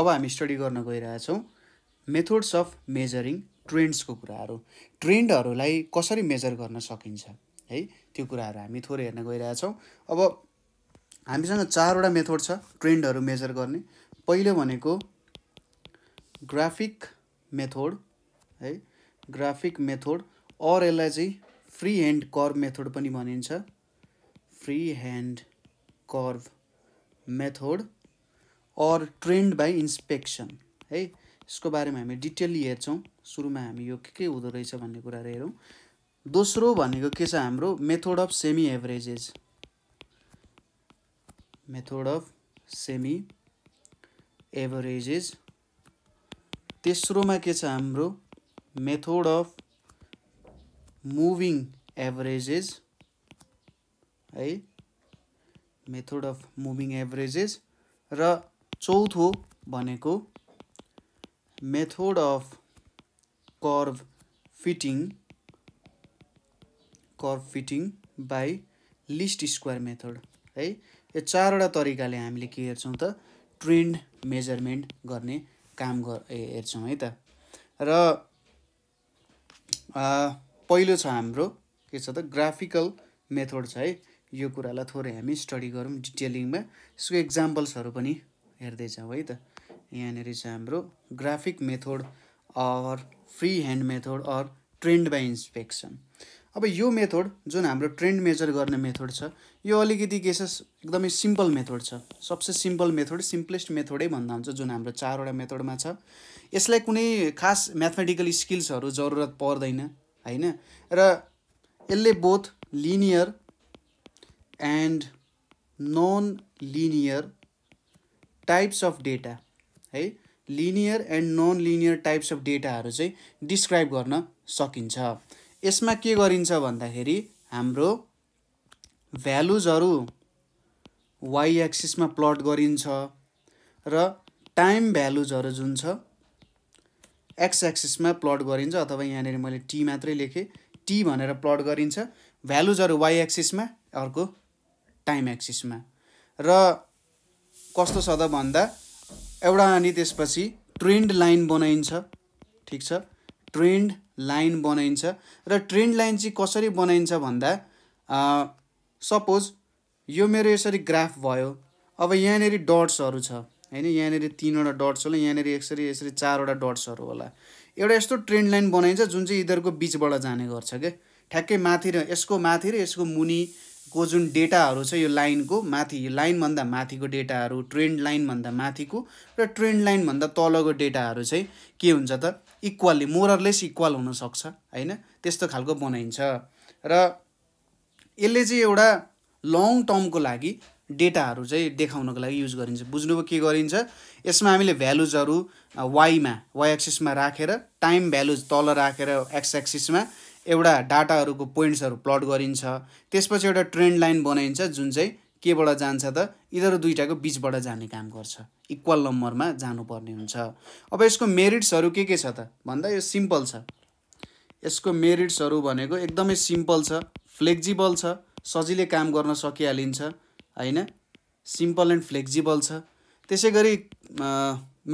अब हामी स्टडी गर्न गइरहेछौँ मेथोड्स अफ मेजरिङ ट्रेन्ड्सको कुराहरू ट्रेन्डहरूलाई कसरी मेजर गर्न सकिन्छ है त्यो कुराहरू हामी थोरै हेर्न गइरहेछौँ अब हामीसँग चारवटा मेथड छ ट्रेन्डहरू मेजर गर्ने पहिलो भनेको ग्राफिक मेथड है ग्राफिक मेथड अर यसलाई चाहिँ फ्री ह्यान्ड कर्भ मेथड पनि भनिन्छ free hand curve method or trend by inspection है यसको बारेमा हामी डिटेल हेर्छौँ सुरुमा हामी यो के के हुँदो रहेछ भन्ने कुराहरू हेरौँ दोस्रो भनेको के छ हाम्रो method of semi averages method of semi averages तेस्रोमा के छ हाम्रो मेथोड अफ मुभिङ एभरेजेस है मेथोड अफ मुभिङ एभरेजेस र चौथो भनेको method of curve fitting curve fitting by least square method है यो चारवटा तरिकाले हामीले के हेर्छौँ त ट्रेन्ड मेजरमेन्ट गर्ने काम गर हेर्छौँ है त र पहिलो छ हाम्रो के छ त ग्राफिकल मेथड छ है यो कुरालाई थोरै हामी स्टडी गरौँ डिटेलिङमा यसको इक्जाम्पल्सहरू पनि हेर्दैछौँ है त यहाँनिर छ हाम्रो graphic method or free hand method or trend by inspection अब यो मेथोड जुन हाम्रो ट्रेन्ड मेजर गर्ने मेथोड छ यो अलिकति के छ एकदमै सिम्पल मेथोड छ सबसे सिम्पल मेथोड सिम्पलेस्ट मेथडै भन्दा हुन्छ जुन हाम्रो चारवटा मेथोडमा छ यसलाई कुनै खास म्याथमेटिकल स्किल्सहरू जरुरत पर्दैन होइन र यसले both linear and non linear types of data है linear and non linear types of डेटाहरू चाहिँ डिस्क्राइब गर्न सकिन्छ यसमा के गरिन्छ भन्दाखेरि हाम्रो भ्यालुजहरू वाइ एक्सिसमा प्लट गरिन्छ र टाइम भ्यालुजहरू जुन छ एक्स एक्सिसमा प्लट गरिन्छ अथवा यहाँनिर मैले टी मात्रै लेखेँ टी भनेर प्लट गरिन्छ भ्यालुजहरू वाइ एक्सिसमा अर्को टाइम एक्सिसमा र कस्तो छ त भन्दा एउटा अनि त्यसपछि ट्रेन्ड लाइन बनाइन्छ ठिक छ ट्रेन्ड लाइन बनाइन्छ र ट्रेन्ड लाइन चाहिँ कसरी बनाइन्छ भन्दा सपोज यो मेरो यसरी ग्राफ भयो अब यहाँनिर डट्सहरू छ होइन यहाँनिर तिनवटा डट्स होला यहाँनिर यसरी यसरी चारवटा डट्सहरू होला एउटा यस्तो ट्रेन्ड लाइन बनाइन्छ जुन चाहिँ यिनीहरूको बिचबाट जाने गर्छ क्या ठ्याक्कै माथि र यसको माथि र यसको मुनि को जुन डेटाहरू छ यो लाइनको माथि यो लाइनभन्दा माथिको डेटाहरू ट्रेन्ड लाइनभन्दा माथिको र ट्रेन्ड लाइनभन्दा तलको डेटाहरू चाहिँ के हुन्छ त इक्वल्ली मोरलेस इक्वल हुनसक्छ होइन त्यस्तो खालको बनाइन्छ र यसले चाहिँ एउटा लङ टर्मको लागि डेटाहरू चाहिँ देखाउनको लागि युज गरिन्छ बुझ्नुभयो के गरिन्छ यसमा हामीले भ्यालुजहरू वाइमा वाइ एक्सिसमा राखेर टाइम भ्यालुज तल राखेर एक्स एक्सिसमा एउटा डाटाहरूको पोइन्ट्सहरू प्लट गरिन्छ त्यसपछि एउटा ट्रेन्ड लाइन बनाइन्छ जुन चाहिँ केबाट जान्छ त यिनीहरू दुइटाको बिचबाट जाने काम गर्छ इक्वल नम्बरमा जानुपर्ने हुन्छ अब यसको मेरिट्सहरू के के छ त भन्दा यो सिम्पल छ यसको मेरिट्सहरू भनेको एकदमै सिम्पल छ फ्लेक्जिबल छ सजिलै काम गर्न सकिहालिन्छ होइन सिम्पल एन्ड फ्लेक्जिबल छ त्यसै गरी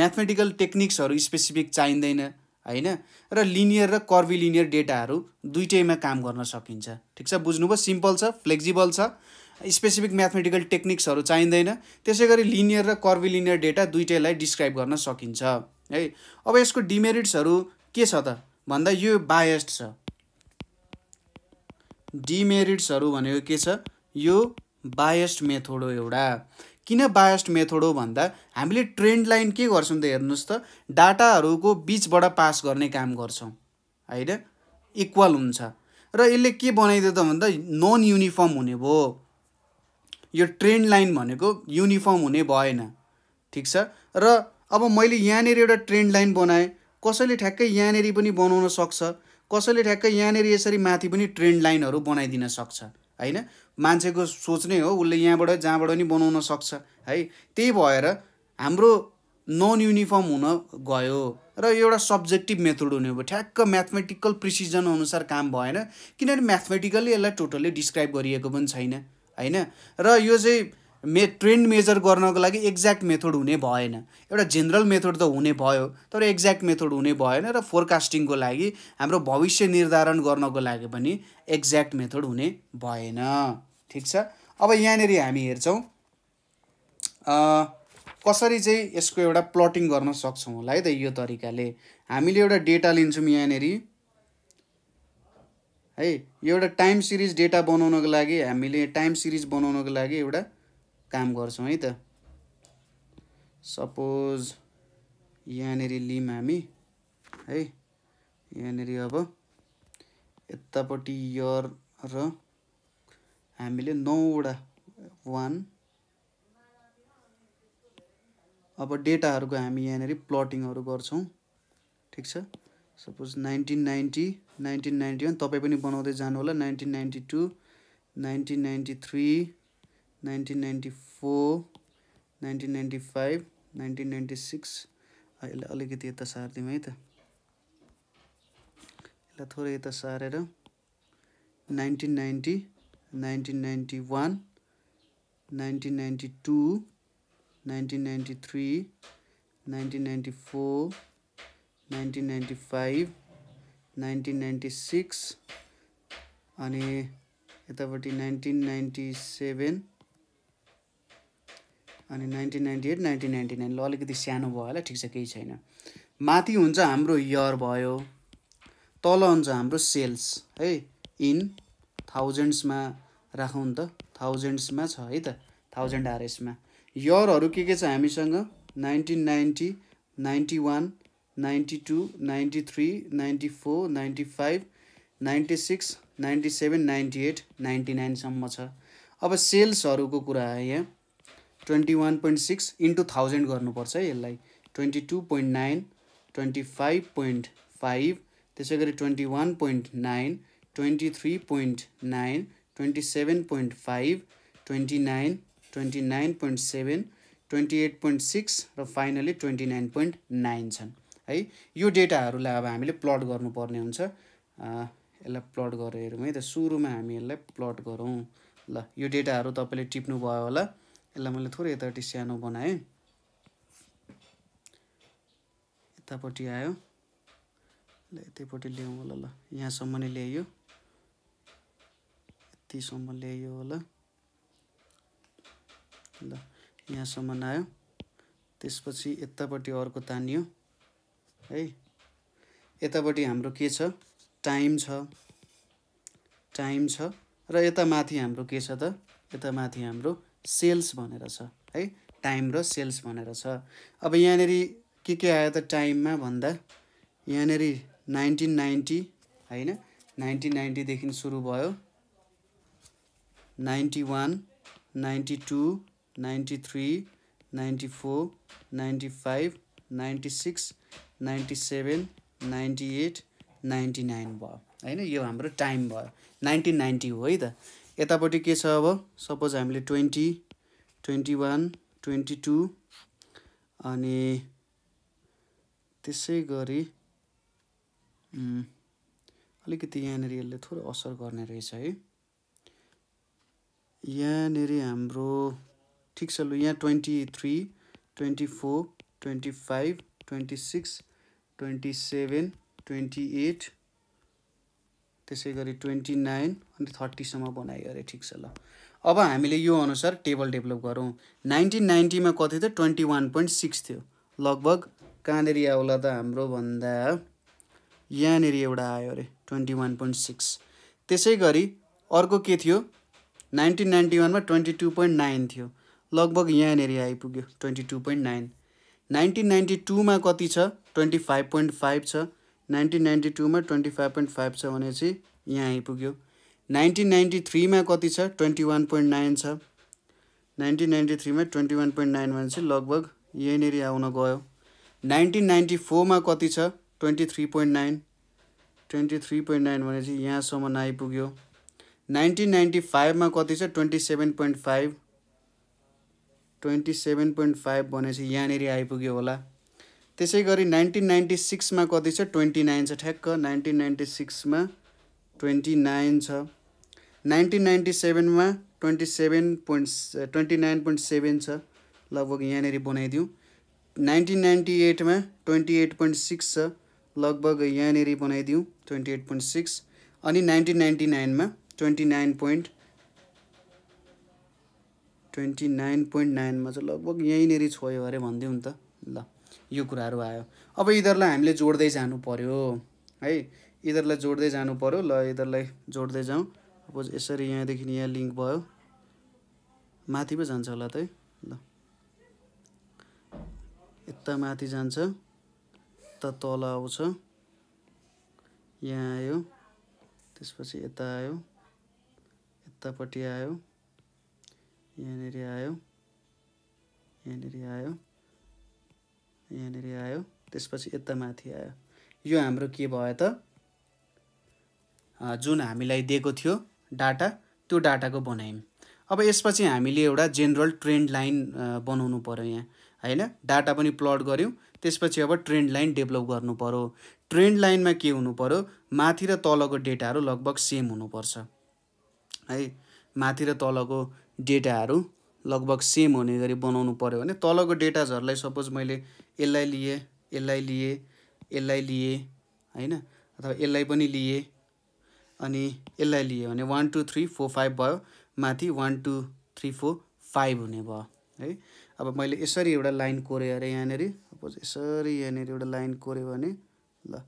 म्याथमेटिकल टेक्निक्सहरू स्पेसिफिक चाहिँदैन होइन र लिनियर र कर्भिलिनियर डेटाहरू दुइटैमा काम गर्न सकिन्छ ठिक छ बुझ्नुभयो सिम्पल छ फ्लेक्जिबल छ स्पेसिफिक म्याथमेटिकल टेक्निक्सहरू चाहिँदैन त्यसै गरी लिनियर र कर्भिलिनियर डेटा दुइटैलाई डिस्क्राइब गर्न सकिन्छ है अब यसको डिमेरिट्सहरू के छ त भन्दा यो बायस्ड छ डिमेरिट्सहरू भनेको के छ यो बायस्ड मेथोड हो एउटा किन बायस्ड मेथड हो भन्दा हामीले ट्रेन्ड लाइन के गर्छौँ त हेर्नुहोस् त डाटाहरूको बिचबाट पास गर्ने काम गर्छौँ होइन इक्वल हुन्छ र यसले के बनाइदियो त भन्दा नन युनिफर्म हुने भयो यो ट्रेन्ड लाइन भनेको युनिफर्म हुने भएन ठिक छ र अब मैले यहाँनिर एउटा ट्रेन्ड लाइन बनाएँ कसैले ठ्याक्कै यहाँनिर पनि बनाउन सक्छ कसैले ठ्याक्कै यहाँनिर यसरी माथि पनि ट्रेन्ड लाइनहरू बनाइदिन सक्छ होइन मान्छेको सोच नै हो उसले यहाँबाट जहाँबाट नि बनाउन सक्छ है त्यही भएर हाम्रो नन युनिफर्म हुन गयो र एउटा सब्जेक्टिभ मेथड हुने भयो ठ्याक्क म्याथमेटिकल प्रिसिजन अनुसार काम भएन किनभने म्याथमेटिकल्ली यसलाई टोटल्ली डिस्क्राइब गरिएको पनि छैन होइन र यो चाहिँ मे ट्रेन्ड मेजर गर्नको लागि एक्ज्याक्ट मेथड हुने भएन एउटा जेनरल मेथड त हुने भयो तर एक्ज्याक्ट मेथड हुने भएन र फोरकास्टिङको लागि हाम्रो भविष्य निर्धारण गर्नको लागि पनि एक्ज्याक्ट मेथड हुने भएन ठिक छ अब यहाँनिर हामी हेर्छौँ कसरी चाहिँ यसको एउटा प्लटिङ गर्न सक्छौँ होला है त यो तरिकाले हामीले एउटा डेटा लिन्छौँ यहाँनिर है एउटा टाइम सिरिज डेटा बनाउनको लागि हामीले टाइम सिरिज बनाउनको लागि एउटा काम गर्छौँ है त सपोज यहाँनिर लिम हामी है यहाँनिर अब यतापट्टि यर र हामीले नौवटा वान अब डेटाहरूको हामी यहाँनिर प्लटिङहरू गर्छौँ ठिक छ suppose nineteen ninety nineteen ninety one तपाईँ पनि बनाउँदै जानु होला nineteen ninety two nineteen ninety three nineteen ninety four nineteen ninety five nineteen ninety six यसलाई अलिकति यता सारिदिउँ है त यसलाई थोरै यता सारेर nineteen ninety nineteen ninety one nineteen ninety two nineteen ninety three nineteen ninety four nineteen ninety five nineteen ninety six अनि यतापट्टि नाइन्टिन नाइन्टी सेभेन अनि nineteen ninety eight nineteen ninety nine ल अलिकति सानो भयो होला ठिक छ केही छैन माथि हुन्छ हाम्रो इयर भयो तल हुन्छ हाम्रो सेल्स है इन थाउजन्ड्समा राखौँ त थाउजन्ड्समा छ है त थाउजन्ड आरएसमा इयरहरू के के छ हामीसँग nineteen ninety ninety one ninety two ninety three ninety four ninety five ninety six ninety seven ninety eight ninety नाइनसम्म छ अब सेल्सहरूको कुरा यहाँ twenty one point six into thousand गर्नुपर्छ है यसलाई twenty two point nine twenty five point five त्यसै गरी twenty one point nine twenty three point nine twenty seven point five twenty nine twenty nine point seven twenty eight point six र finally twenty nine point nine छन् है यो डेटाहरूलाई अब हामीले plot गर्नुपर्ने हुन्छ यसलाई प्लट गरेर है त सुरुमा हामी यसलाई प्लट गरौँ ल यो डेटाहरू तपाईँले टिप्नुभयो होला यसलाई मैले थोरै यतापट्टि सानो बनाएँ यतापट्टि आयो ल यतैपट्टि ल्याउँ होला ल यहाँसम्म नै ल्याइयो यतिसम्म ल्याइयो होला ल यहाँसम्म आयो त्यसपछि यतापट्टि अर्को तानियो है यतापट्टि हाम्रो के छ टाइम छ टाइम छ र यता माथि हाम्रो के छ त यता माथि हाम्रो सेल्स भनेर छ है टाइम र सेल्स भनेर छ अब यहाँनिर के के आयो त टाइममा भन्दा यहाँनिर नाइन्टिन नाइन्टी होइन नाइन्टिन नाइन्टीदेखि सुरु भयो ninety one ninety two ninety three ninety four ninety five ninety six ninety seven ninety eight ninety nine भयो होइन यो हाम्रो टाइम भयो नाइन्टिन नाइन्टी हो है त यतापट्टि के छ अब सपोज हामीले twenty twenty one twenty two अनि त्यसै गरी अलिकति यहाँनिर यसले थोरै असर गर्ने रहेछ है यहाँनिर हाम्रो ठिक छ लु यहाँ twenty three twenty four twenty five twenty six twenty seven twenty eight त्यसै गरी ट्वेन्टी नाइन ट्वेन्टी थर्टीसम्म बनायो अरे ठिक छ ल अब हामीले यो अनुसार टेबल डेभलप गरौँ नाइन्टिन नाइन्टीमा कति थियो ट्वेन्टी वान पोइन्ट सिक्स थियो लगभग कहाँनिर आउला त हाम्रो भन्दा यहाँनिर एउटा आयो अरे ट्वेन्टी वान पोइन्ट सिक्स त्यसै गरी अर्को के थियो नाइन्टिन नाइन्टी वानमा ट्वेन्टी टू पोइन्ट नाइन थियो लगभग यहाँनिर आइपुग्यो twenty two point nine nineteen ninety टूमा कति छ ट्वेन्टी फाइभ पोइन्ट फाइभ छ नाइन्टिन नाइन्टी टूमा ट्वेन्टी फाइभ पोइन्ट फाइभ छ भनेपछि यहाँ आइपुग्यो नाइन्टिन नाइन्टी थ्रीमा कति छ ट्वेन्टी वान पोइन्ट नाइन छ नाइन्टिन नाइन्टी थ्रीमा ट्वेन्टी वान पोइन्ट नाइन भनेपछि लगभग यहीँनिर आउन गयो नाइन्टिन नाइन्टी फोरमा कति छ twenty three point nine twenty three point nine भनेपछि यहाँसम्म आइपुग्यो नाइन्टिन नाइन्टी फाइभमा कति छ twenty seven point five twenty seven point five भनेपछि यहाँनिर आइपुग्यो होला त्यसै गरी नाइन्टिन नाइन्टी सिक्समा कति छ ट्वेन्टी नाइन छ ठ्याक्क नाइन्टिन नाइन्टी सिक्समा ट्वेन्टी नाइन छ नाइन्टिन नाइन्टी सेभेनमा twenty seven point twenty nine point seven छ लगभग यहाँनिर बनाइदिउँ नाइन्टिन नाइन्टी एटमा ट्वेन्टी एट पोइन्ट सिक्स छ लगभग यहाँनिर बनाइदिउँ ट्वेन्टी एट पोइन्ट सिक्स अनि नाइन्टिन नाइन्टी नाइनमा twenty nine point twenty nine point नाइनमा चाहिँ लगभग यहीँनिर छोयो अरे भनिदिउँ नि त ल यो कुराहरू आयो अब यिनीहरूलाई हामीले जोड्दै जानु पऱ्यो है यिनीहरूलाई जोड्दै जानु पऱ्यो ल यिनीहरूलाई जोड्दै जाउँ सपोज यसरी यहाँदेखि यहाँ लिङ्क भयो माथि पो जान्छ होला त ल यता माथि जान्छ यता तल आउँछ यहाँ आयो त्यसपछि यता आयो यतापट्टि आयो यहाँनिर आयो यहाँनिर आयो यहाँनिर आयो त्यसपछि यता माथि आयो यो हाम्रो के भयो त जुन हामीलाई दिएको थियो डाटा त्यो डाटाको बनायौँ अब यसपछि हामीले एउटा जेनरल ट्रेन्ड लाइन बनाउनु पऱ्यो यहाँ होइन डाटा पनि प्लट गऱ्यौँ त्यसपछि अब ट्रेन्ड लाइन डेभलप गर्नु पऱ्यो ट्रेन्ड लाइनमा के हुनु पऱ्यो माथि र तलको डेटाहरू लगभग सेम हुनुपर्छ है माथि र तलको डेटाहरू लगभग सेम हुने गरी बनाउनु पऱ्यो भने तलको डेटाजहरूलाई सपोज मैले यसलाई लिएँ यसलाई लिएँ यसलाई लिएँ होइन अथवा यसलाई पनि लिएँ अनि यसलाई लियो भने one two three four five भयो माथि one two three four five हुने भयो है अब मैले यसरी एउटा लाइन कोरेँ अरे यहाँनिर सपोज यसरी यहाँनिर एउटा लाइन कोऱ्यो भने ल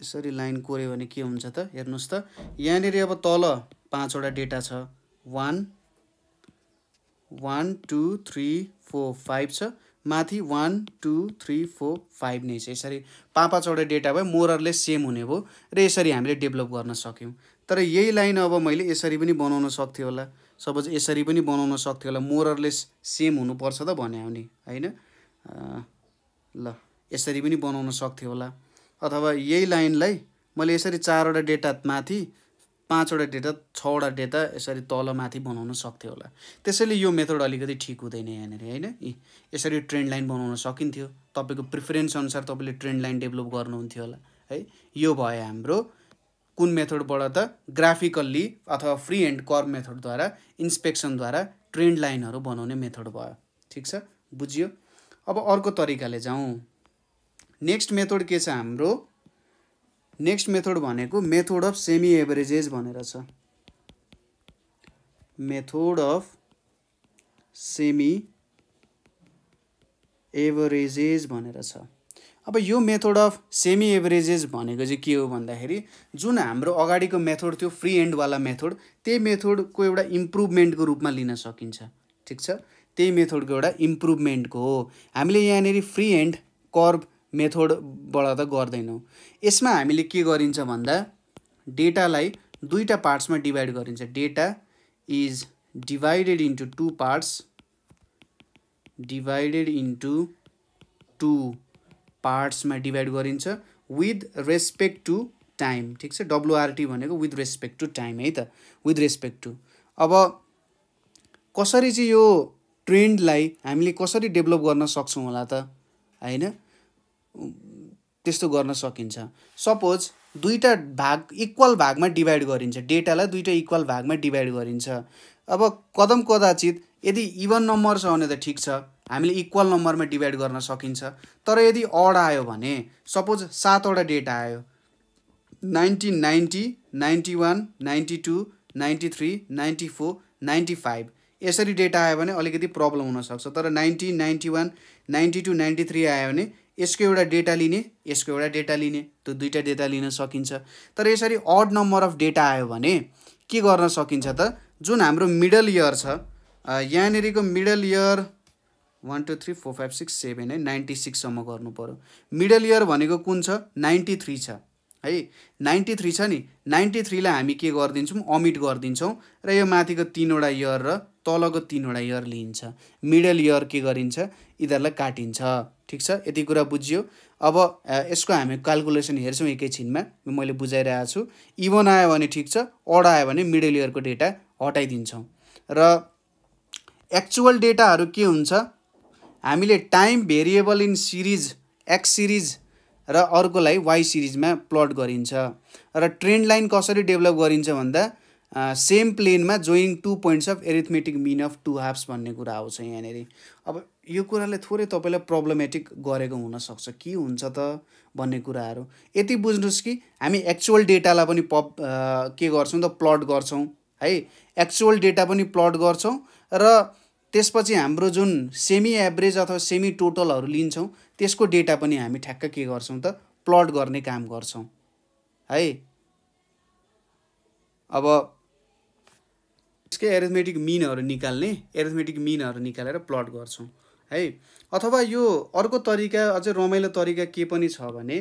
यसरी लाइन कोऱ्यो भने के हुन्छ त हेर्नुहोस् त यहाँनिर अब तल पाँचवटा डेटा छ one one two three four five छ माथि one two three four five नै छ यसरी पाँच पाँचवटा डेटा भयो मोररले सेम हुने भयो र यसरी हामीले डेभलप गर्न सक्यौँ तर यही लाइन अब मैले यसरी पनि बनाउन सक्थेँ होला सपोज यसरी पनि बनाउन सक्थेँ होला मोररले सेम हुनुपर्छ त भने आउने होइन ल यसरी पनि बनाउन सक्थेँ होला अथवा यही लाइनलाई मैले यसरी चारवटा डेटा माथि पाँचवटा डेटा छवटा डेटा यसरी तलमाथि बनाउन सक्थ्यो होला त्यसैले यो मेथड अलिकति ठिक हुँदैन यहाँनिर होइन यसरी ट्रेन्ड लाइन बनाउन सकिन्थ्यो तपाईँको प्रिफरेन्स अनुसार तपाईँले ट्रेन्ड लाइन डेभलप गर्नुहुन्थ्यो होला है यो भयो हाम्रो कुन मेथडबाट त ग्राफिकल्ली अथवा फ्री एन्ड कर मेथडद्वारा इन्सपेक्सनद्वारा ट्रेन्ड लाइनहरू बनाउने मेथड भयो ठिक छ बुझियो अब अर्को तरिकाले जाउँ नेक्स्ट मेथड के छ हाम्रो नेक्स्ट मेथड भनेको मेथड अफ सेमी एभरेजेज भनेर छ मेथड अफ सेमी एभरेजेज भनेर छ अब यो मेथड अफ सेमी एभरेजेज भनेको चाहिँ के हो भन्दाखेरि जुन हाम्रो अगाडिको मेथड थियो फ्री एन्डवाला मेथड त्यही मेथडको एउटा इम्प्रुभमेन्टको रूपमा लिन सकिन्छ ठिक छ त्यही मेथडको एउटा इम्प्रुभमेन्टको हो हामीले यहाँनिर फ्री एन्ड कर्भ मेथोडबाट त गर्दैनौँ यसमा हामीले के गरिन्छ भन्दा डेटालाई दुईवटा पार्ट्समा डिभाइड गरिन्छ data is divided into two parts divided into two पार्ट्समा डिभाइड गरिन्छ विथ रेस्पेक्ट टु टाइम ठिक छ डब्लुआरटी भनेको विथ रेस्पेक्ट टु टाइम है त विथ रेस्पेक्ट टु अब कसरी चाहिँ यो ट्रेन्डलाई हामीले कसरी डेभलप गर्न सक्छौँ होला त होइन त्यस्तो गर्न सकिन्छ सपोज दुईवटा भाग इक्वल भागमा डिभाइड गरिन्छ डेटालाई दुईवटा इक्वल भागमा डिभाइड गरिन्छ अब कदम कदाचित यदि इभन नम्बर छ भने त ठिक छ हामीले इक्वल नम्बरमा डिभाइड गर्न सकिन्छ तर यदि अड आयो भने सपोज सातवटा डेटा आयो nineteen ninety ninety one ninety two ninety three ninety four ninety five यसरी डेटा आयो भने अलिकति प्रब्लम हुनसक्छ तर ninety ninety one ninety two ninety three आयो भने यसको एउटा डेटा लिने यसको एउटा डेटा लिने त्यो दुईवटा डेटा लिन सकिन्छ तर यसरी अड नम्बर अफ डेटा आयो भने के गर्न सकिन्छ त जुन हाम्रो मिडल इयर छ यहाँनिरको middle year one two three four five six seven है नाइन्टी सिक्ससम्म गर्नु पऱ्यो मिडल इयर भनेको कुन छ नाइन्टी थ्री छ है नाइन्टी थ्री छ नि नाइन्टी थ्रीलाई हामी के गरिदिन्छौँ अमिट गरिदिन्छौँ र यो माथिको तिनवटा इयर र तलको तिनवटा इयर लिइन्छ मिडल इयर के गरिन्छ यिनीहरूलाई काटिन्छ ठिक छ यति कुरा बुझियो अब यसको हामी क्यालकुलेसन हेर्छौँ एकैछिनमा मैले बुझाइरहेको छु इभन आयो भने ठिक छ अड आयो भने मिडल इयरको डेटा हटाइदिन्छौँ र एक्चुअल डेटाहरू के हुन्छ हामीले time variable in series X series र अर्कोलाई वाइ सिरिजमा प्लट गरिन्छ र ट्रेन्ड लाइन कसरी डेभलप गरिन्छ भन्दा सेम प्लेनमा joining two points of arithmetic mean of two halves भन्ने कुरा आउँछ यहाँनिर अब यो कुराले थोरै तपाईँलाई प्रब्लमेटिक गरेको हुनसक्छ के हुन्छ त भन्ने कुराहरू यति बुझ्नुहोस् कि हामी एक्चुअल डेटालाई पनि पप के गर्छौँ त प्लट गर्छौँ है एक्चुअल डेटा पनि प्लट गर्छौँ र त्यसपछि हाम्रो जुन सेमी एभरेज अथवा सेमी टोटलहरू लिन्छौँ त्यसको डेटा पनि हामी ठ्याक्क के गर्छौँ त प्लट गर्ने काम गर्छौँ है अब यसकै एरिथमेटिक मिनहरू निकाल्ने एरिथमेटिक मिनहरू निकालेर प्लट गर्छौँ है अथवा यो अर्को तरिका अझै रमाइलो तरिका के पनि छ भने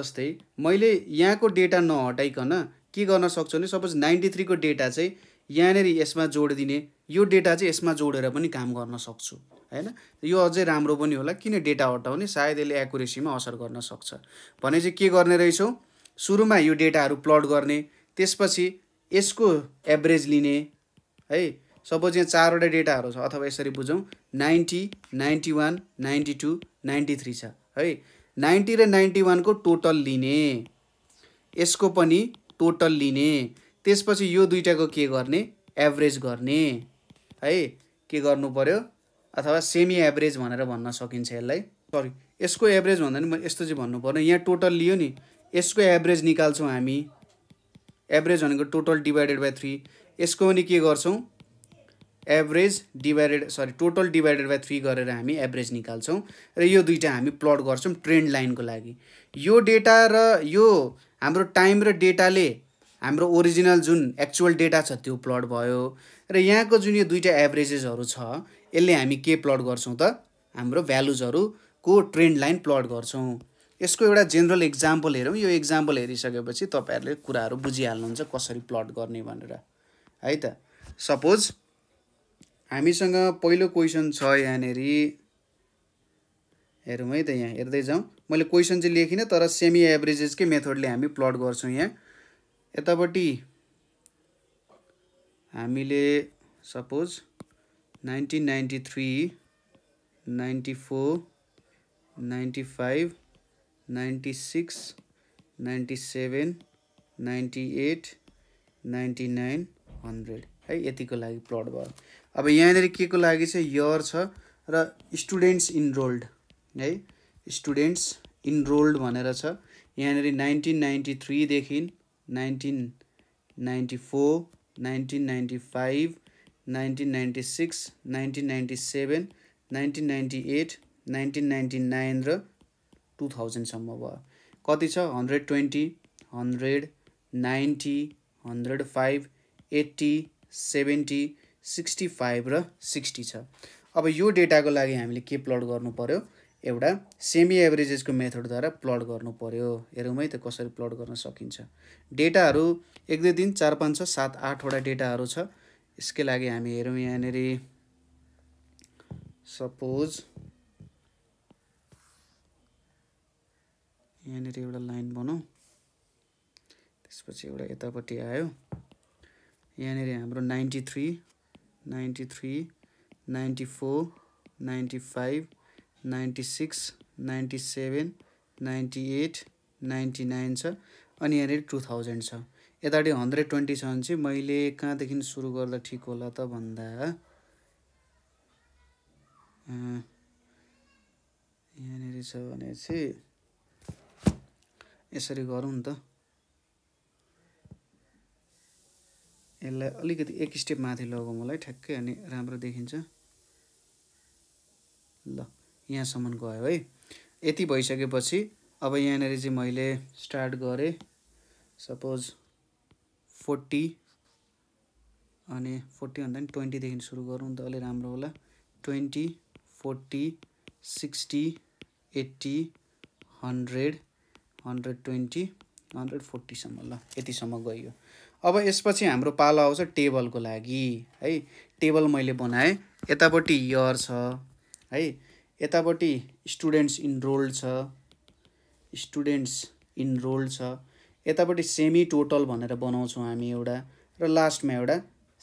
जस्तै मैले यहाँको डेटा नहटाइकन के गर्न सक्छु भने सपोज नाइन्टी थ्रीको डेटा चाहिँ यहाँनिर यसमा जोडिदिने यो डेटा चाहिँ यसमा जोडेर पनि काम गर्न सक्छु होइन यो अझै राम्रो पनि होला किन डेटा हटाउने सायद यसले एकुरेसीमा असर गर्न सक्छ भने चाहिँ के गर्ने रहेछौँ सुरुमा यो डेटाहरू प्लट गर्ने त्यसपछि यसको एभरेज लिने है सपोज यहाँ चारवटा डेटाहरू छ अथवा यसरी बुझौँ ninety ninety one ninety two ninety three छ है नाइन्टी र नाइन्टी वानको टोटल लिने यसको पनि टोटल लिने त्यसपछि यो दुइटाको के गर्ने एभरेज गर्ने है के गर्नु पऱ्यो अथवा सेमी एभरेज भनेर भन्न सकिन्छ यसलाई सरी यसको एभरेज भन्दा पनि म यस्तो चाहिँ भन्नु पर्ने यहाँ टोटल लियो नि यसको एभरेज निकाल्छौँ हामी एभरेज भनेको टोटल डिभाइडेड बाई थ्री यसको पनि के गर्छौँ average divided sorry total divided by three गरेर हामी एभरेज निकाल्छौँ र यो दुइटा हामी प्लट गर्छौँ ट्रेन्ड लाइनको लागि यो डेटा र यो हाम्रो टाइम र डेटाले हाम्रो ओरिजिनल जुन एक्चुअल डेटा छ त्यो प्लट भयो र यहाँको जुन यो दुइटा एभरेजेसहरू छ यसले हामी के प्लट गर्छौँ त हाम्रो भ्यालुजहरूको ट्रेन्ड लाइन प्लट गर्छौँ यसको एउटा जेनरल इक्जाम्पल हेरौँ यो इक्जाम्पल हेरिसकेपछि तपाईँहरूले कुराहरू बुझिहाल्नुहुन्छ कसरी प्लट गर्ने भनेर है त सपोज हामीसँग पहिलो क्वेसन छ यहाँनिर हेरौँ है त यहाँ हेर्दै जाउँ मैले क्वेसन चाहिँ लेखिनँ तर सेमी एभरेजेसकै मेथडले हामी प्लट गर्छौँ यहाँ यतापट्टि हामीले suppose nineteen ninety three ninety four ninety five ninety six ninety seven ninety eight ninety nine hundred है यतिको लागि प्लट भयो अब यहाँनिर के को लागि चाहिँ यर छ र स्टुडेन्ट्स इनरोल्ड है स्टुडेन्ट्स इनरोल्ड भनेर छ यहाँनिर नाइन्टिन नाइन्टी थ्रीदेखि nineteen ninety four nineteen ninety five nineteen ninety six nineteen ninety seven nineteen ninety eight nineteen ninety nine र टु थाउजन्डसम्म भयो कति छ hundred twenty hundred ninety hundred five eighty seventy sixty five र sixty छ अब यो डेटाको लागि हामीले के प्लट गर्नु पऱ्यो एउटा सेमी एभरेजेसको मेथडद्वारा प्लट गर्नु पऱ्यो हेरौँ है त कसरी प्लट गर्न सकिन्छ डेटाहरू एक दुई दिन चार पाँच छ सात आठवटा डेटाहरू छ यसकै लागि हामी हेरौँ यहाँनिर सपोज यहाँनिर एउटा लाइन बनाऊ त्यसपछि एउटा यतापट्टि आयो यहाँनिर हाम्रो ninety three ninety three ninety four ninety five ninety six ninety seven ninety eight ninety nine छ अनि यहाँनिर टु थाउजन्ड छ यतापट्टि हन्ड्रेड ट्वेन्टी छ भने चाहिँ मैले कहाँदेखि सुरु गर्दा ठिक होला त भन्दा यहाँनिर छ भने चाहिँ यसरी गरौँ नि त यसलाई अलिकति एक स्टेप माथि लगाउँ मलाई ठ्याक्कै अनि राम्रो देखिन्छ ल यहाँसम्म गयो है यति भइसकेपछि अब यहाँनिर चाहिँ मैले स्टार्ट गरेँ सपोज फोर्टी अनि फोर्टी भन्दा पनि ट्वेन्टीदेखि सुरु गरौँ त अलि राम्रो होला twenty forty sixty eighty hundred hundred twenty hundred फोर्टीसम्म ल यतिसम्म गइयो अब यसपछि हाम्रो पालो आउँछ टेबलको लागि है टेबल मैले बनाएँ यतापट्टि इयर छ है यतापट्टि स्टुडेन्ट्स इनरोल्ड छ स्टुडेन्ट्स इनरोल्ड छ यतापट्टि सेमी टोटल भनेर बनाउँछौँ हामी एउटा र लास्टमा एउटा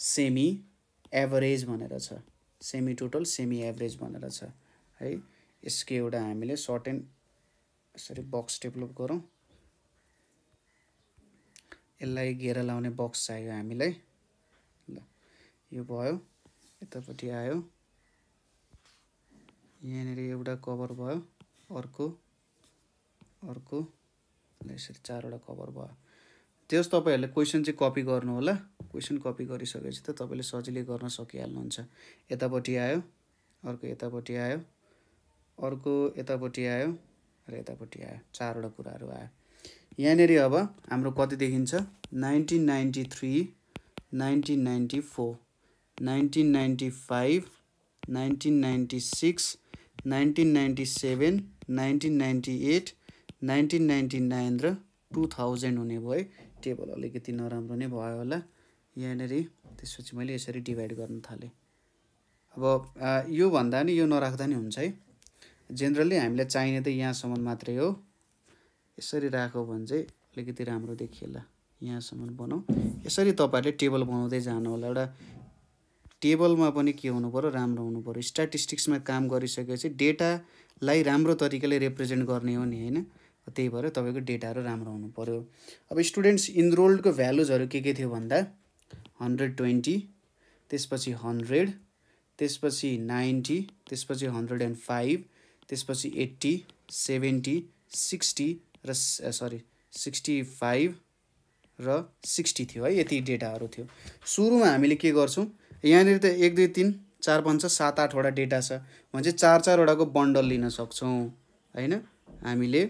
सेमी एभरेज भनेर छ सेमी टोटल सेमी एभरेज भनेर छ है यसको एउटा हामीले सर्ट एन्ड यसरी बक्स डेभलप गरौँ यसलाई घेरा लाउने बक्स चाहियो हामीलाई ल यो भयो यतापट्टि आयो यहाँनिर एउटा कभर भयो अर्को अर्को यसरी चारवटा कभर भयो त्यस तपाईँहरूले क्वेसन चाहिँ कपी गर्नु होला क्वेसन कपी गरिसकेपछि त तपाईँले सजिलै गर्न सकिहाल्नुहुन्छ यतापट्टि आयो अर्को यतापट्टि आयो अर्को यतापट्टि आयो र यतापट्टि आयो चारवटा कुराहरू आयो यहाँनिर अब हाम्रो कति देखिन्छ nineteen ninety three nineteen ninety four nineteen ninety five nineteen ninety six nineteen ninety seven nineteen ninety eight nineteen ninety nine र टु थाउजन्ड हुने भयो टेबल अलिकति नराम्रो नै भयो होला यहाँनिर त्यसपछि मैले यसरी डिभाइड गर्न थालेँ अब यो भन्दा नि यो नराख्दा नि हुन्छ है जेनरली हामीलाई चाहिने त यहाँसम्म मात्रै हो यसरी राख्यो भने चाहिँ अलिकति राम्रो देखिएला यहाँसम्म बनाऊ यसरी तपाईँहरूले टेबल बनाउँदै जानु होला एउटा टेबलमा पनि के हुनु पऱ्यो राम्रो हुनु पऱ्यो स्ट्याटिस्टिक्समा काम गरिसकेपछि डेटालाई राम्रो तरिकाले रिप्रेजेन्ट गर्ने हो नि होइन त्यही भएर तपाईँको डेटाहरू राम्रो हुनु पऱ्यो अब स्टुडेन्ट्स इनरोल्डको भ्यालुजहरू के के थियो भन्दा हन्ड्रेड ट्वेन्टी त्यसपछि हन्ड्रेड त्यसपछि नाइन्टी त्यसपछि हन्ड्रेड एन्ड फाइभ त्यसपछि एट्टी सेभेन्टी सिक्सटी र सरी सिक्सटी फाइभ र सिक्सटी थियो है यति डेटाहरू थियो सुरुमा हामीले के गर्छौँ यहाँनिर त एक दुई तिन चार पाँच छ सात आठवटा डेटा छ भने चाहिँ चार चारवटाको बन्डल लिन सक्छौँ होइन हामीले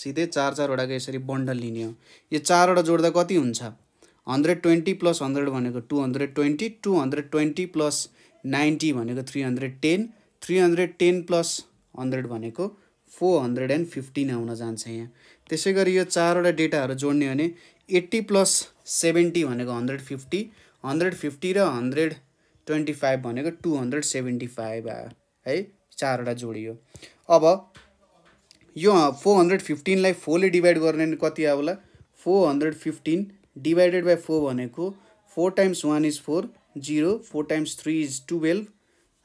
सिधै चार चारवटाको यसरी बन्डल लिने हो यो चारवटा जोड्दा कति हुन्छ हन्ड्रेड ट्वेन्टी प्लस हन्ड्रेड भनेको two hundred twenty two hundred twenty plus ninety भनेको three hundred ten three hundred ten plus hundred भनेको फोर हन्ड्रेड एन्ड फिफ्टिन आउन जान्छ यहाँ त्यसै गरी यो चारवटा डेटाहरू जोड्ने हो भने एट्टी प्लस सेभेन्टी भनेको हन्ड्रेड फिफ्टी हन्ड्रेड फिफ्टी र हन्ड्रेड ट्वेन्टी फाइभ भनेको टु हन्ड्रेड सेभेन्टी फाइभ आयो है चारवटा जोडियो अब यो फोर हन्ड्रेड फिफ्टिनलाई फोरले डिभाइड गर्ने कति आयो होला four hundred fifteen divided by four भनेको four times one is four zero four times three is twelve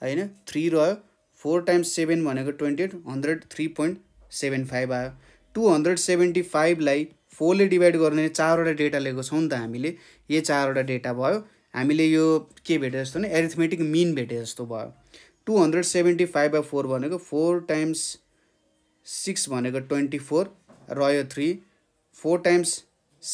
होइन थ्री रह्यो फोर टाइम्स सेभेन भनेको twenty eight hundred three point seven five आयो टु हन्ड्रेड सेभेन्टी फाइभलाई फोरले divide गर्ने चारवटा data लिएको छौँ नि त हामीले यही चारवटा डेटा भयो हामीले यो के भेटे जस्तो भने एरिथमेटिक मिन भेटे जस्तो भयो two hundred seventy five by four भनेको फोर टाइम्स सिक्स भनेको ट्वेन्टी फोर रह्यो थ्री फोर टाइम्स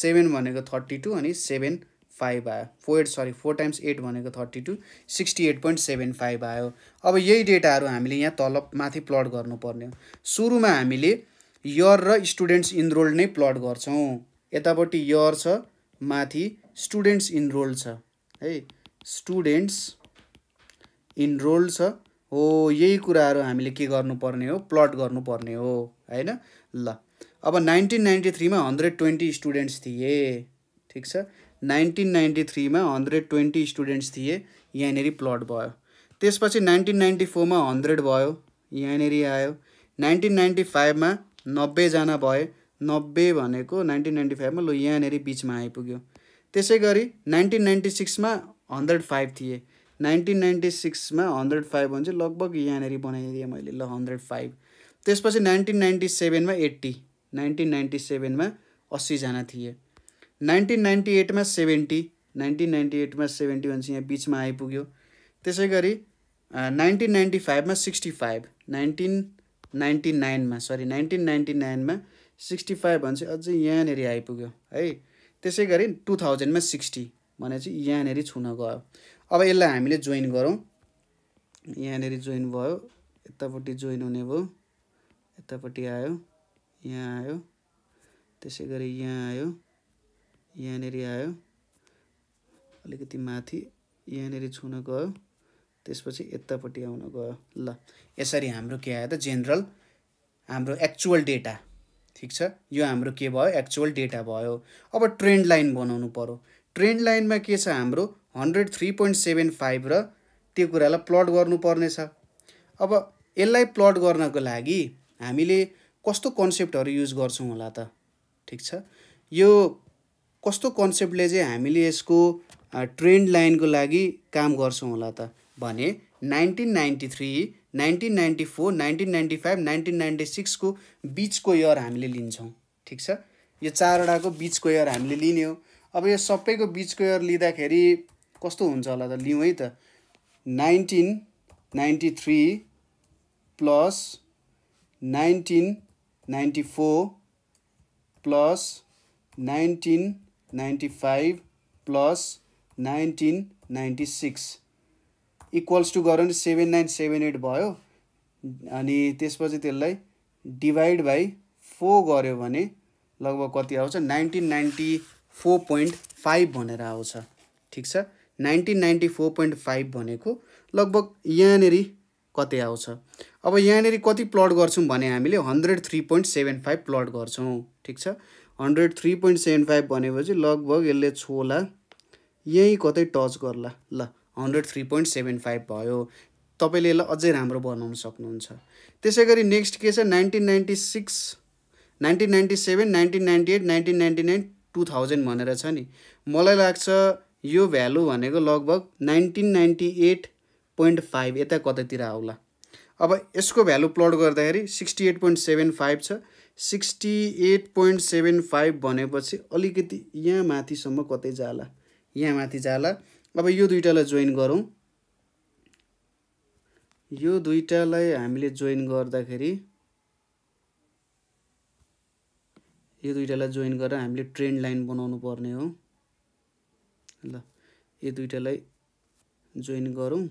सेभेन भनेको थर्टी टू अनि सेभेन फाइभ आयो four eight sorry four times eight भनेको thirty two sixty eight point seven five आयो अब यही डेटाहरू हामीले यहाँ तल माथि प्लट गर्नुपर्ने हो सुरुमा हामीले यर र स्टुडेन्ट्स इनरोल्ड नै प्लट गर्छौँ यतापट्टि यर छ माथि स्टुडेन्ट्स इनरोल छ है स्टुडेन्ट्स इनरोल छ हो यही कुराहरू हामीले के गर्नुपर्ने हो प्लट गर्नुपर्ने हो होइन ल अब नाइन्टिन नाइन्टी थ्रीमा हन्ड्रेड ट्वेन्टी स्टुडेन्ट्स थिए ठिक छ नाइन्टिन नाइन्टी थ्रीमा हन्ड्रेड ट्वेन्टी स्टुडेन्ट्स थिए यहाँनिर प्लट भयो त्यसपछि नाइन्टिन नाइन्टी फोरमा हन्ड्रेड भयो यहाँनिर आयो नाइन्टिन नाइन्टी फाइभमा नब्बेजना भए नब्बे भनेको नाइन्टिन नाइन्टी फाइभमा लो यहाँनिर बिचमा आइपुग्यो त्यसै गरी नाइन्टिन नाइन्टी सिक्समा हन्ड्रेड फाइभ थिएँ नाइन्टिन नाइन्टी सिक्समा हन्ड्रेड फाइभ भने चाहिँ लगभग यहाँनिर बनाइदिएँ मैले ल हन्ड्रेड फाइभ त्यसपछि नाइन्टिन नाइन्टी सेभेनमा एट्टी नाइन्टिन नाइन्टी सेभेनमा अस्सीजना थिएँ नाइन्टिन नाइन्टी एटमा सेभेन्टी नाइन्टिन नाइन्टी एटमा सेभेन्टी चाहिँ यहाँ बिचमा आइपुग्यो त्यसै गरी नाइन्टिन नाइन्टी फाइभमा सिक्सटी फाइभ नाइन्टिन नाइन्टी नाइनमा सरी नाइन्टिन नाइन्टी नाइनमा सिक्सटी फाइभ भने चाहिँ अझै यहाँनिर आइपुग्यो है त्यसै गरी टु थाउजन्डमा सिक्सटी भनेपछि यहाँनिर छुन गयो अब यसलाई हामीले जोइन गरौँ यहाँनिर जोइन भयो यतापट्टि जोइन हुने भयो यतापट्टि आयो यहाँ आयो त्यसै गरी यहाँ आयो यहाँनिर आयो अलिकति माथि यहाँनिर छुन गयो त्यसपछि यतापट्टि आउन गयो ल यसरी हाम्रो के आयो त जेनरल हाम्रो एक्चुअल डेटा ठिक छ यो हाम्रो के भयो एक्चुअल डेटा भयो अब ट्रेन्ड लाइन बनाउनु पऱ्यो ट्रेन्ड लाइनमा के छ हाम्रो hundred three point seven five र त्यो कुरालाई प्लट गर्नुपर्नेछ अब यसलाई प्लट गर्नको लागि हामीले कस्तो कन्सेप्टहरू युज गर्छौँ होला त ठिक छ यो कस्तो कन्सेप्टले चाहिँ हामीले यसको ट्रेन्ड लाइनको लागि काम गर्छौँ होला त भने nineteen ninety three nineteen ninety four nineteen ninety five nineteen ninety सिक्सको बिचको इयर हामीले लिन्छौँ ठिक छ यो चारवटाको बिचको इयर हामीले लिने हो अब यो सबैको बिचको इयर लिँदाखेरि कस्तो हुन्छ होला त लिउँ है त nineteen ninety three plus nineteen ninety four plus nineteen ninety five plus nineteen ninety six equals two गऱ्यो भने सेभेन नाइन सेभेन एट भयो अनि त्यसपछि त्यसलाई डिभाइड बाई फोर गऱ्यो भने लगभग कति आउँछ nineteen ninety four point five भनेर आउँछ ठिक छ nineteen ninety four point five भनेको लगभग यहाँनिर कति आउँछ अब यहाँनिर कति प्लट गर्छौँ भने हामीले hundred three point seven five plot गर्छौँ ठिक छ hundred three point seven five भनेपछि लगभग यसले छोला यहीँ कतै टच गर्ला ल hundred three point seven five भयो तपाईँले यसलाई अझै राम्रो बनाउन सक्नुहुन्छ त्यसै गरी नेक्स्ट के छ nineteen ninety six nineteen ninety seven nineteen ninety eight nineteen ninety nine two thousand भनेर छ नि मलाई लाग्छ यो भ्यालु भनेको लगभग nineteen ninety eight point five यता कतैतिर आउला अब यसको भ्यालु प्लट गर्दाखेरि sixty eight point seven five छ sixty eight point seven five भनेपछि अलिकति यहाँ माथिसम्म कतै जाला यहाँ माथि जाला अब यो दुईवटालाई जोइन गरौँ यो दुइटालाई हामीले जोइन गर्दाखेरि यो दुइटालाई जोइन गरेर हामीले ट्रेन लाइन बनाउनु पर्ने हो ल यो दुइटालाई जोइन गरौँ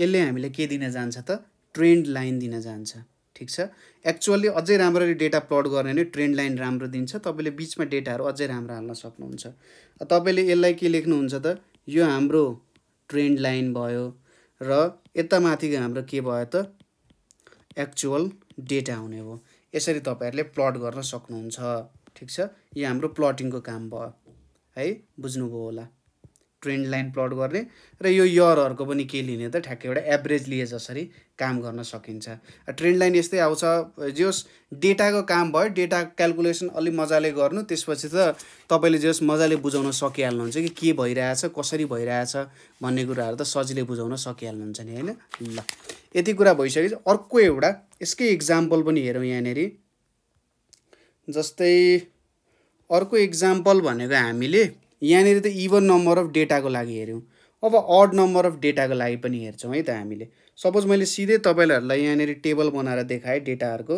यसले हामीलाई के दिन जान्छ त ट्रेन्ड लाइन दिन जान्छ ठिक छ एक्चुअली अझै राम्ररी डेटा प्लट गर्ने नै ट्रेन्ड लाइन राम्रो दिन्छ तपाईँले बिचमा डेटाहरू अझै राम्रो हाल्न सक्नुहुन्छ तपाईँले यसलाई के लेख्नुहुन्छ त यो हाम्रो ट्रेन्ड लाइन भयो र यता माथिको हाम्रो के भयो त एक्चुअल डेटा हुने हो यसरी तपाईँहरूले प्लट गर्न सक्नुहुन्छ ठिक छ यो हाम्रो प्लटिङको काम भयो है बुझ्नुभयो होला ट्रेन्ड लाइन प्लट गर्ने र यो इयरहरूको पनि के लिने त ठ्याक्कै एउटा एभरेज लिए जसरी काम गर्न सकिन्छ ट्रेन्ड लाइन यस्तै आउँछ जे होस् डेटाको काम भयो डेटा क्यालकुलेसन अलिक मजाले गर्नु त्यसपछि त तपाईँले जे होस् मजाले बुझाउन सकिहाल्नुहुन्छ कि के भइरहेछ कसरी भइरहेछ भन्ने कुराहरू त सजिलै बुझाउन सकिहाल्नुहुन्छ नि होइन ल यति कुरा भइसकेपछि अर्को एउटा यसकै इक्जाम्पल पनि हेरौँ यहाँनिर जस्तै अर्को इक्जाम्पल भनेको हामीले यहाँनिर त इभन नम्बर अफ डेटाको लागि हेऱ्यौँ अब अड नम्बर अफ डेटाको लागि पनि हेर्छौँ है त हामीले सपोज मैले सिधै तपाईँहरूलाई यहाँनिर टेबल बनाएर देखाएँ डेटाहरूको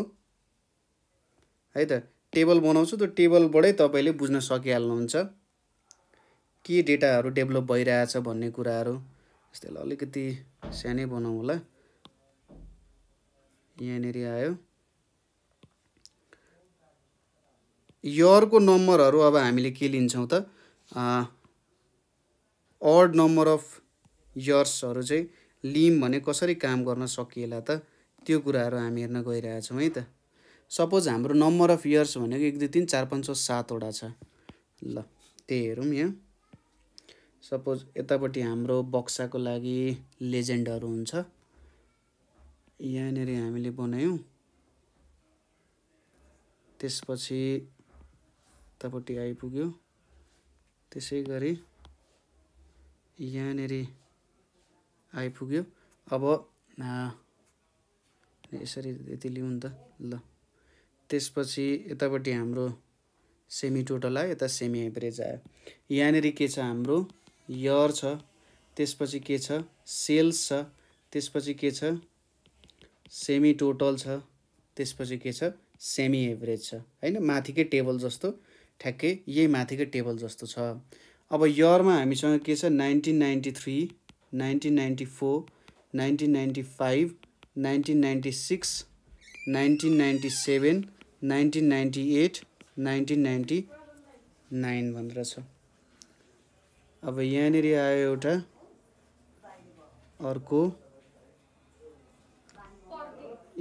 है त टेबल बनाउँछु त्यो टेबलबाटै तपाईँले बुझ्न सकिहाल्नुहुन्छ के डेटाहरू डेभलप भइरहेछ भन्ने कुराहरू यसलाई अलिकति सानै बनाउँ होला यहाँनिर आयो यरको नम्बरहरू अब हामीले के लिन्छौँ त अड नम्बर अफ इयर्सहरू चाहिँ लिम भने कसरी काम गर्न सकिएला त त्यो कुराहरू हामी हेर्न गइरहेछौँ है त सपोज हाम्रो नम्बर अफ इयर्स भनेको एक दुई तिन चार पाँच छ सातवटा छ ल त्यही हेरौँ यहाँ सपोज यतापट्टि हाम्रो बक्साको लागि लेजेन्डहरू हुन्छ यहाँनिर हामीले बनायौँ त्यसपछि यतापट्टि आइपुग्यो त्यसै गरी यहाँनिर आइपुग्यो अब यसरी यति लिउँ त ल त्यसपछि यतापट्टि हाम्रो सेमी टोटल आयो यता सेमी एभरेज आयो यहाँनिर के छ हाम्रो यर छ त्यसपछि के छ सेल्स छ त्यसपछि के छ सेमी टोटल छ त्यसपछि के छ सेमी एभरेज छ होइन माथिकै टेबल जस्तो ठ्याक्कै यही माथिकै टेबल जस्तो छ अब यरमा हामीसँग के छ nineteen ninety three nineteen ninety four nineteen ninety five nineteen ninety six nineteen ninety seven nineteen ninety eight nineteen ninety nine भनेर छ अब यहाँनिर आयो एउटा अर्को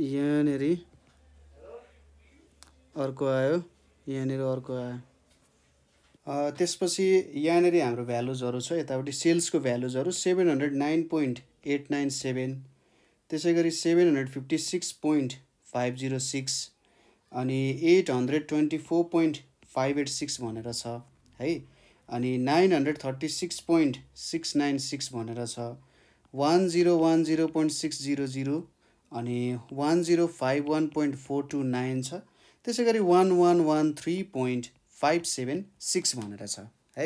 यहाँनिर अर्को आयो यहाँनिर अर्को आयो त्यसपछि यहाँनिर हाम्रो भ्यालुजहरू छ यतापट्टि सेल्सको भ्यालुजहरू seven hundred nine point eight nine seven त्यसै गरी seven hundred fifty six point five zero six अनि eight hundred twenty four point five eight six भनेर छ है अनि nine hundred thirty six point six nine six भनेर छ one zero one zero point six zero zero अनि one zero five one point four two nine छ त्यसै गरी one one one three point five seven six भनेर छ है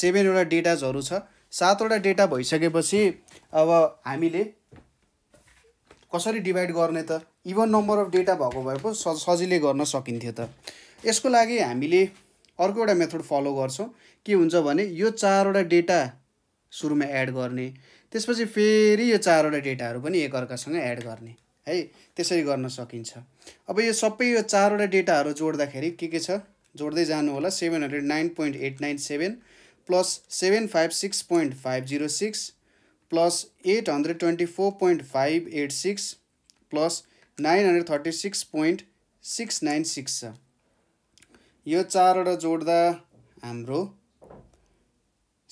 सेभेनवटा डेटाजहरू छ सातवटा डेटा भइसकेपछि अब हामीले कसरी डिभाइड गर्ने त इभन नम्बर अफ डेटा भएको भए पो सजिलै गर्न सकिन्थ्यो त यसको लागि हामीले अर्को एउटा मेथड फलो गर्छौँ के हुन्छ भने यो चारवटा डेटा सुरुमा एड गर्ने त्यसपछि फेरि यो चारवटा डेटाहरू पनि एकअर्कासँग एड गर्ने है त्यसरी गर्न सकिन्छ अब यो सबै यो चारवटा डेटाहरू जोड्दाखेरि के के छ जोड्दै जानु होला seven hundred nine point eight nine seven plus seven five six point five zero six plus eight hundred twenty four point five eight six plus nine hundred thirty six point six nine six छ यो चारवटा जोड्दा हाम्रो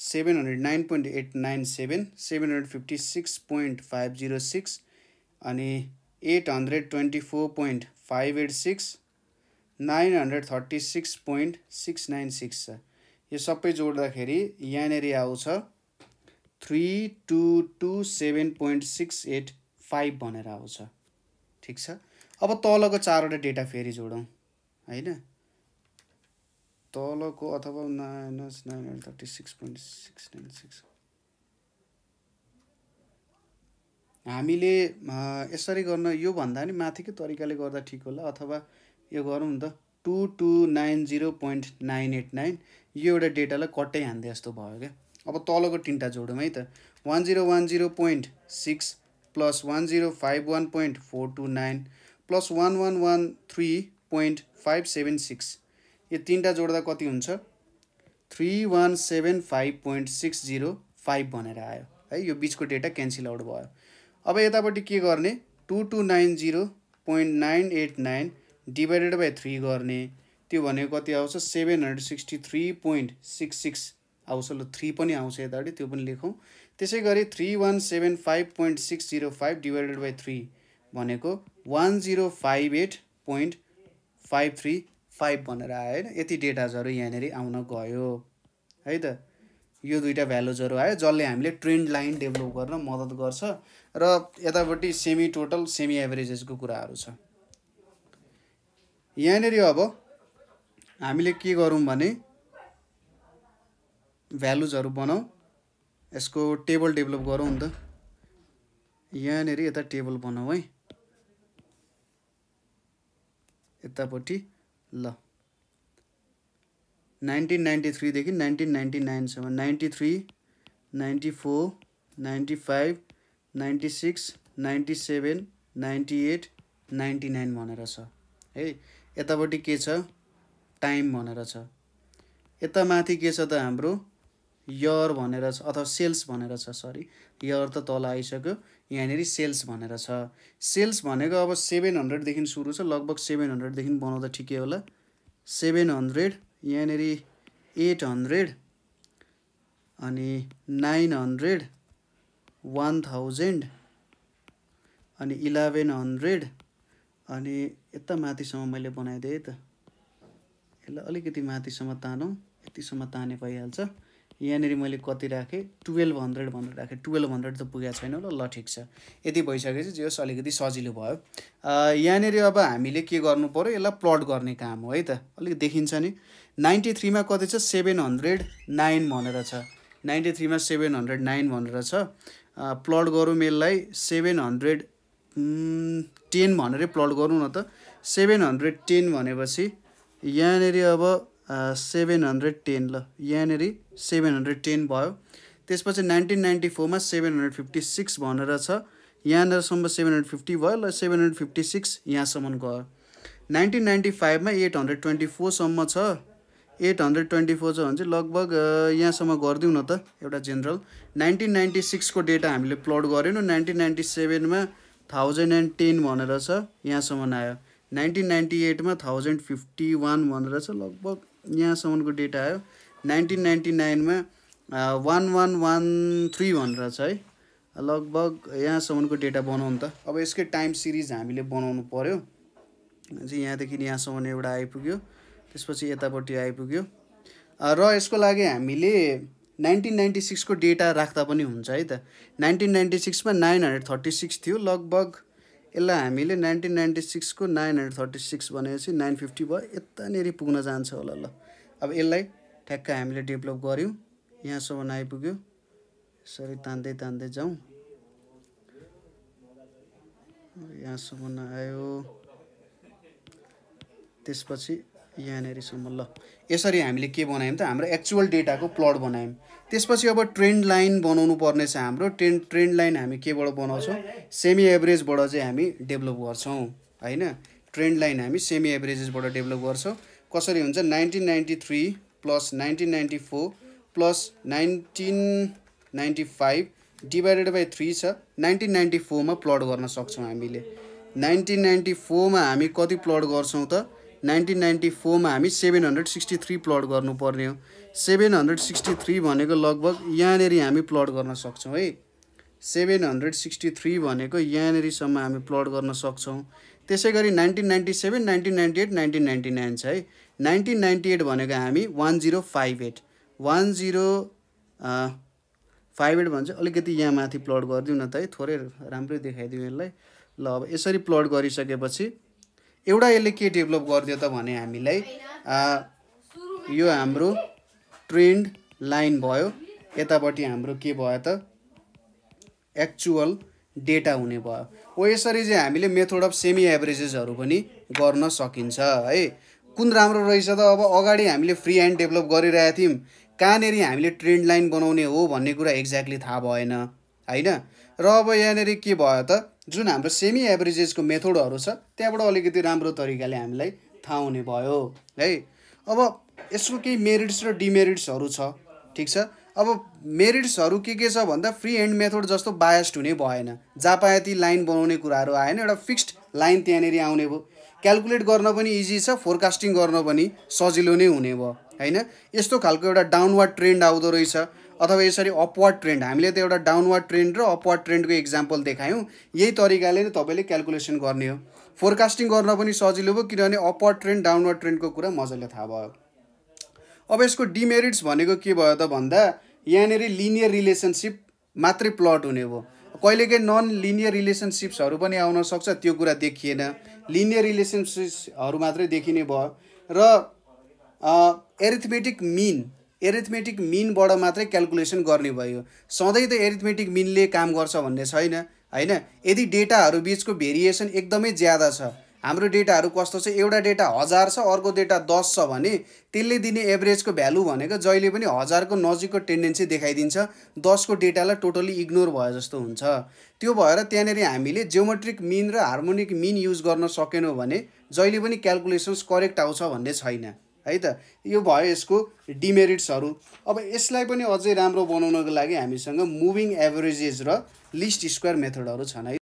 seven hundred nine point eight nine seven seven hundred fifty six point five zero six अनि eight hundred twenty four point five eight six nine hundred thirty six point six nine six छ यो सबै जोड्दाखेरि यहाँनिर आउँछ three two two seven point six eight five भनेर आउँछ ठिक छ अब तलको चारवटा डेटा फेरि जोडौँ होइन तलको अथवा minus nine hundred thirty six point six nine six हामीले यसरी गर्न योभन्दा नि माथिकै तरिकाले गर्दा ठिक होला अथवा यो गरौँ नि त two two nine zero point nine eight nine यो एउटा डेटालाई कट्टै हान्दे जस्तो भयो क्या अब तलको तिनवटा जोडौँ है त one zero one zero point six plus one zero five one point four two nine plus one one one three point five seven six यो तिनवटा जोड्दा कति हुन्छ three one seven five point six zero five भनेर आयो है यो बिचको डेटा क्यान्सल आउट भयो अब यतापट्टि के गर्ने two two nine zero point nine eight nine divided by three गर्ने त्यो भनेको कति आउँछ seven hundred sixty three point six six आउँछ ल थ्री पनि आउँछ यतापट्टि त्यो पनि लेखौँ त्यसै गरी three one seven five point six zero five divided by three भनेको one zero five eight point five three five भनेर आयो होइन यति डेटाजहरू यहाँनिर आउन गयो है त यो दुईवटा भ्यालुजहरू आयो जसले हामीले ट्रेन्ड लाइन डेभलप गर्न मद्दत गर्छ र यतापट्टि सेमी टोटल सेमी एभरेजेसको कुराहरू छ यहाँनिर अब हामीले के गरौँ भने भ्यालुजहरू बनाऊ यसको टेबल डेभलप गरौँ नि त यहाँनिर यता टेबल बनाऊ है यतापट्टि ल नाइन्टिन नाइन्टी थ्रीदेखि नाइन्टिन नाइन्टी नाइनसम्म ninety three ninety four ninety five ninety six ninety seven ninety eight ninety nine भनेर छ है यतापट्टि के छ टाइम भनेर छ यता माथि के छ त हाम्रो यर भनेर छ अथवा सेल्स भनेर छ सरी यर त तल आइसक्यो यहाँनिर सेल्स भनेर छ सेल्स भनेको अब सेभेन हन्ड्रेडदेखि सुरु छ लगभग सेभेन हन्ड्रेडदेखि बनाउँदा ठिकै होला सेभेन हन्ड्रेड यहाँनिर एट हन्ड्रेड अनि नाइन हन्ड्रेड वान थाउजन्ड अनि इलेभेन हन्ड्रेड अनि यता माथिसम्म मैले बनाइदिएँ त यसलाई अलिकति माथिसम्म तानौँ यतिसम्म ताने भइहाल्छ यहाँनिर मैले कति राखेँ टुवेल्भ हन्ड्रेड भनेर राखेँ टुवेल्भ हन्ड्रेड त पुगेको छैन ल ल ठिक छ यति भइसकेपछि जे होस् अलिकति सजिलो भयो यहाँनिर अब हामीले के गर्नु पऱ्यो यसलाई प्लट गर्ने काम हो है त अलिक देखिन्छ नि नाइन्टी थ्रीमा कति छ सेभेन हन्ड्रेड नाइन भनेर छ नाइन्टी थ्रीमा सेभेन हन्ड्रेड नाइन भनेर छ प्लट गरौँ यसलाई सेभेन हन्ड्रेड टेन भनेरै प्लट गरौँ न त सेभेन हन्ड्रेड टेन भनेपछि यहाँनिर अब सेभेन हन्ड्रेड टेन ल यहाँनिर सेभेन हन्ड्रेड टेन भयो त्यसपछि नाइन्टिन नाइन्टी फोरमा सेभेन हन्ड्रेड फिफ्टी सिक्स भनेर छ यहाँनिरसम्म सेभेन हन्ड्रेड फिफ्टी भयो ल सेभेन हन्ड्रेड फिफ्टी सिक्स यहाँसम्म गयो नाइन्टिन नाइन्टी फाइभमा एट हन्ड्रेड ट्वेन्टी फोरसम्म छ एट हन्ड्रेड ट्वेन्टी फोर छ भने चाहिँ लगभग यहाँसम्म गरिदिउँ न त एउटा जेनरल नाइन्टिन नाइन्टी सिक्सको डेटा हामीले प्लट गरेनौँ नाइन्टिन नाइन्टी सेभेनमा थाउजन्ड एन्ड टेन भनेर छ यहाँसम्म आयो नाइन्टिन नाइन्टी एटमा थाउजन्ड फिफ्टी वान भनेर छ लगभग यहाँसम्मको डेटा आयो नाइन्टिन नाइन्टी नाइनमा वान वान वान थ्री भनेर छ है लगभग यहाँसम्मको डेटा बनाउनु त अब यसकै टाइम सिरिज हामीले बनाउनु पऱ्यो चाहिँ यहाँदेखि यहाँसम्म एउटा आइपुग्यो त्यसपछि यतापट्टि आइपुग्यो र यसको लागि हामीले नाइन्टिन नाइन्टी सिक्सको डेटा राख्दा पनि हुन्छ है त नाइन्टिन नाइन्टी सिक्समा नाइन हन्ड्रेड थर्टी सिक्स थियो लगभग यसलाई हामीले नाइन्टिन नाइन्टी सिक्सको नाइन हन्ड्रेड थर्टी सिक्स भनेपछि नाइन फिफ्टी भयो यतानिर पुग्न जान्छ होला ल अब यसलाई ठ्याक्क हामीले डेभलप गऱ्यौँ यहाँसम्म आइपुग्यो यसरी तान्दै तान्दै जाउँ यहाँसम्म आयो त्यसपछि यहाँनिरसम्म ल यसरी हामीले के बनायौँ त हाम्रो एक्चुअल डेटाको प्लट बनायौँ त्यसपछि अब ट्रेन्ड लाइन बनाउनु पर्ने छ हाम्रो ट्रेन्ड ट्रेन्ड लाइन हामी केबाट बनाउँछौँ सेमी एभरेजबाट चाहिँ हामी डेभलप गर्छौँ होइन ट्रेन्ड लाइन हामी सेमी एभरेजेसबाट डेभलप गर्छौँ कसरी हुन्छ nineteen ninety three plus nineteen ninety four plus nineteen ninety five divided by three छ नाइन्टिन नाइन्टी फोरमा प्लट गर्न सक्छौँ हामीले नाइन्टिन नाइन्टी फोरमा हामी कति प्लट गर्छौँ त नाइन्टिन नाइन्टी फोरमा हामी seven hundred sixty three plot गर्नुपर्ने हो सेभेन हन्ड्रेड सिक्सटी थ्री भनेको लगभग यहाँनिर हामी प्लट गर्न सक्छौँ है सेभेन हन्ड्रेड सिक्सटी थ्री भनेको यहाँनिरसम्म हामी प्लट गर्न सक्छौँ त्यसै गरी nineteen ninety seven nineteen ninety eight nineteen ninety nine छ है नाइन्टिन नाइन्टी एट भनेको हामी one zero five eight one zero five eight भन्छ अलिकति यहाँ माथि प्लट गरिदिउँ न त है थोरै राम्रै देखाइदिउँ यसलाई ल अब यसरी प्लट गरिसकेपछि एउटा यसले के डेभलप गरिदियो त भने हामीलाई यो हाम्रो ट्रेन्ड लाइन भयो यतापट्टि हाम्रो के भयो त एक्चुअल डेटा हुने भयो हो यसरी चाहिँ हामीले मेथड अफ सेमी एभरेजेसहरू पनि गर्न सकिन्छ है कुन राम्रो रहेछ त अब अगाडि हामीले फ्री ह्यान्ड डेभलप गरिरहेको थियौँ कहाँनिर हामीले ट्रेन्ड लाइन बनाउने हो भन्ने कुरा एक्ज्याक्टली थाहा भएन होइन र अब यहाँनिर के भयो त जुन हाम्रो सेमी एभरेजेसको मेथोडहरू छ त्यहाँबाट अलिकति राम्रो तरिकाले हामीलाई थाहा हुने भयो है अब यसको केही मेरिट्स र डिमेरिट्सहरू छ ठिक छ अब मेरिट्सहरू के के छ भन्दा फ्री एन्ड मेथड जस्तो बायस्ड हुने भएन जापायाती लाइन बनाउने कुराहरू आएन एउटा फिक्स्ड लाइन त्यहाँनिर आउने भयो क्यालकुलेट गर्न पनि इजी छ फोरकास्टिङ गर्न पनि सजिलो नै हुने भयो होइन यस्तो खालको एउटा डाउनवर्ड ट्रेन्ड आउँदो रहेछ अथवा यसरी अपवर्ड ट्रेन्ड हामीले त एउटा डाउनवर्ड ट्रेन्ड र अपवार्ड ट्रेन्डको इक्जाम्पल देखायौँ यही तरिकाले नै तपाईँले क्यालकुलेसन गर्ने हो फोरकास्टिङ गर्न पनि सजिलो भयो किनभने अपवार्ड ट्रेन्ड डाउनवर्ड ट्रेन्डको कुरा मजाले थाहा भयो अब यसको डिमेरिट्स भनेको के भयो त भन्दा यहाँनिर लिनियर रिलेसनसिप मात्रै प्लट हुने भयो कहिलेकाहीँ नन लिनियर रिलेसनसिप्सहरू पनि आउन सक्छ त्यो कुरा देखिएन लिनियर रिलेसनसिप्सहरू मात्रै देखिने भयो र एरिथमेटिक मिन एरिथमेटिक मिनबाट मात्रै क्यालकुलेसन गर्ने भयो सधैँ त एरिथमेटिक मिनले काम गर्छ भन्ने छैन होइन यदि डेटाहरू बिचको भेरिएसन एकदमै ज्यादा छ हाम्रो डेटाहरू कस्तो छ एउटा डेटा हजार छ अर्को डेटा दस छ भने त्यसले दिने एभरेजको भ्यालु भनेको जहिले पनि हजारको नजिकको टेन्डेन्सी देखाइदिन्छ दसको डेटालाई टोटल्ली इग्नोर भयो जस्तो हुन्छ त्यो भएर त्यहाँनिर हामीले जियोमेट्रिक मिन र हार्मोनिक मिन युज गर्न सकेनौँ भने जहिले पनि क्यालकुलेसन्स करेक्ट आउँछ भन्ने छैन है त यो भयो यसको डिमेरिट्सहरू अब यसलाई पनि अझै राम्रो बनाउनको लागि हामीसँग मुभिङ एभरेजेस र लिस्ट स्क्वायर मेथडहरू छन् है